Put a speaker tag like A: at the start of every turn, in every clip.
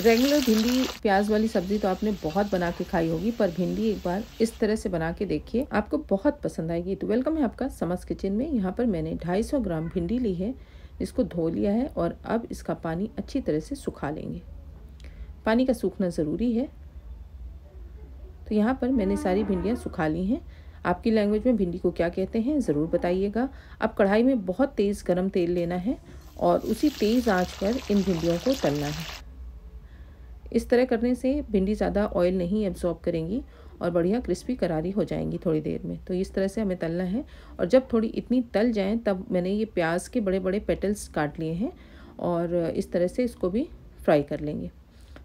A: regular भिंडी प्याज वाली सब्जी तो आपने बहुत बना के खाई होगी पर भिंडी एक बार इस तरह से बना के देखिए आपको बहुत पसंद आएगी तो वेलकम है आपका समस किचन में यहाँ पर मैंने 250 ग्राम भिंडी ली है इसको धो लिया है और अब इसका पानी अच्छी तरह से सुखा लेंगे पानी का सूखना ज़रूरी है तो यहाँ पर मैंने सारी भिंडियाँ सुखा ली हैं आपकी लैंग्वेज में भिंडी को क्या कहते हैं ज़रूर बताइएगा अब कढ़ाई में बहुत तेज़ गर्म तेल लेना है और उसी तेज़ आँच पर इन भिंडियों को तलना है इस तरह करने से भिंडी ज़्यादा ऑयल नहीं एब्जॉर्ब करेंगी और बढ़िया क्रिस्पी करारी हो जाएंगी थोड़ी देर में तो इस तरह से हमें तलना है और जब थोड़ी इतनी तल जाएँ तब मैंने ये प्याज के बड़े बड़े पेटल्स काट लिए हैं और इस तरह से इसको भी फ्राई कर लेंगे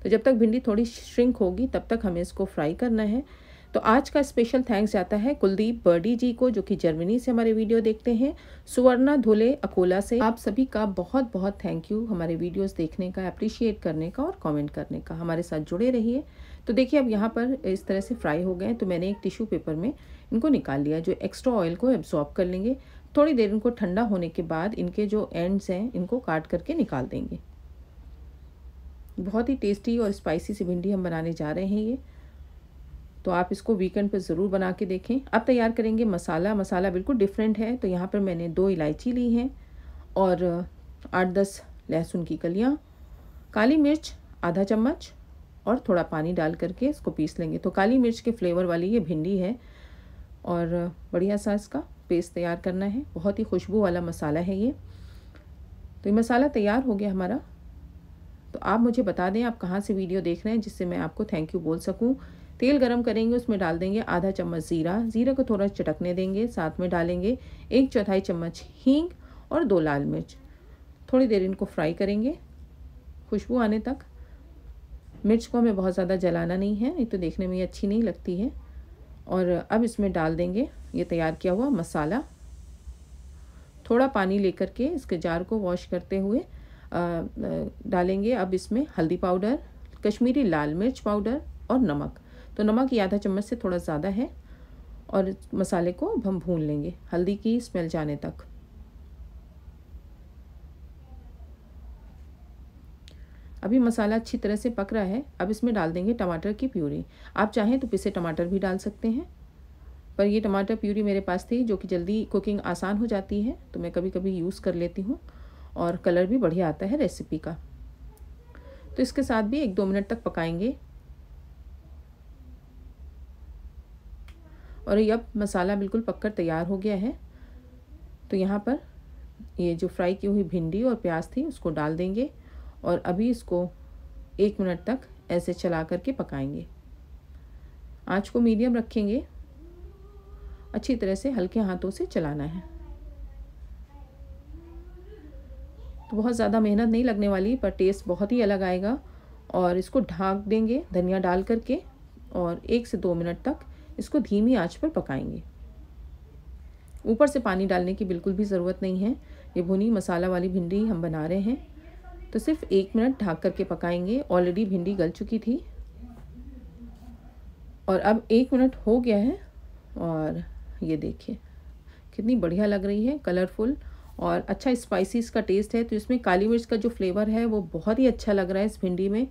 A: तो जब तक भिंडी थोड़ी श्रिंक होगी तब तक हमें इसको फ्राई करना है तो आज का स्पेशल थैंक्स जाता है कुलदीप बर्डी जी को जो कि जर्मनी से हमारे वीडियो देखते हैं सुवर्णा धोले अकोला से आप सभी का बहुत बहुत थैंक यू हमारे वीडियोस देखने का अप्रिशिएट करने का और कमेंट करने का हमारे साथ जुड़े रहिए तो देखिए अब यहाँ पर इस तरह से फ्राई हो गए तो मैंने एक टिश्यू पेपर में इनको निकाल लिया जो एक्स्ट्रा ऑयल को एब्जॉर्ब कर लेंगे थोड़ी देर इनको ठंडा होने के बाद इनके जो एंड्स हैं इनको काट करके निकाल देंगे बहुत ही टेस्टी और स्पाइसी सी भिंडी हम बनाने जा रहे हैं ये तो आप इसको वीकेंड पर ज़रूर बना के देखें अब तैयार करेंगे मसाला मसाला बिल्कुल डिफरेंट है तो यहाँ पर मैंने दो इलायची ली हैं और आठ दस लहसुन की कलियाँ काली मिर्च आधा चम्मच और थोड़ा पानी डाल करके इसको पीस लेंगे तो काली मिर्च के फ्लेवर वाली ये भिंडी है और बढ़िया सा इसका पेस्ट तैयार करना है बहुत ही खुशबू वाला मसाला है ये तो ये मसाला तैयार हो गया हमारा तो आप मुझे बता दें आप कहाँ से वीडियो देख रहे हैं जिससे मैं आपको थैंक यू बोल सकूँ तेल गरम करेंगे उसमें डाल देंगे आधा चम्मच ज़ीरा ज़ीरा को थोड़ा चटकने देंगे साथ में डालेंगे एक चौथाई चम्मच हींग और दो लाल मिर्च थोड़ी देर इनको फ्राई करेंगे खुशबू आने तक मिर्च को हमें बहुत ज़्यादा जलाना नहीं है ये तो देखने में अच्छी नहीं लगती है और अब इसमें डाल देंगे ये तैयार किया हुआ मसाला थोड़ा पानी लेकर के इसके जार को वॉश करते हुए डालेंगे अब इसमें हल्दी पाउडर कश्मीरी लाल मिर्च पाउडर और नमक तो नमक ये आधा चम्मच से थोड़ा ज़्यादा है और मसाले को अब हम भून लेंगे हल्दी की स्मेल जाने तक अभी मसाला अच्छी तरह से पक रहा है अब इसमें डाल देंगे टमाटर की प्यूरी आप चाहें तो पिसे टमाटर भी डाल सकते हैं पर ये टमाटर प्यूरी मेरे पास थी जो कि जल्दी कुकिंग आसान हो जाती है तो मैं कभी कभी यूज़ कर लेती हूँ और कलर भी बढ़िया आता है रेसिपी का तो इसके साथ भी एक दो मिनट तक पकाएंगे और ये अब मसाला बिल्कुल पककर तैयार हो गया है तो यहाँ पर ये जो फ्राई की हुई भिंडी और प्याज थी उसको डाल देंगे और अभी इसको एक मिनट तक ऐसे चला करके पकाएंगे आँच को मीडियम रखेंगे अच्छी तरह से हल्के हाथों से चलाना है तो बहुत ज़्यादा मेहनत नहीं लगने वाली पर टेस्ट बहुत ही अलग आएगा और इसको ढाँक देंगे धनिया डाल करके और एक से दो मिनट तक इसको धीमी आंच पर पकाएंगे ऊपर से पानी डालने की बिल्कुल भी ज़रूरत नहीं है ये भुनी मसाला वाली भिंडी हम बना रहे हैं तो सिर्फ एक मिनट ढाक करके पकाएंगे ऑलरेडी भिंडी गल चुकी थी और अब एक मिनट हो गया है और ये देखिए कितनी बढ़िया लग रही है कलरफुल और अच्छा स्पाइसी इसका टेस्ट है तो इसमें काली मिर्च का जो फ्लेवर है वो बहुत ही अच्छा लग रहा है इस भिंडी में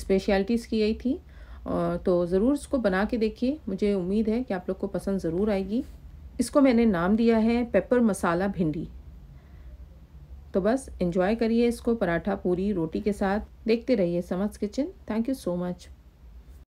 A: स्पेशलिटीज़ की यही थी तो ज़रूर इसको बना के देखिए मुझे उम्मीद है कि आप लोग को पसंद ज़रूर आएगी इसको मैंने नाम दिया है पेपर मसाला भिंडी तो बस इन्जॉय करिए इसको पराठा पूरी रोटी के साथ देखते रहिए समझ kitchen thank you so much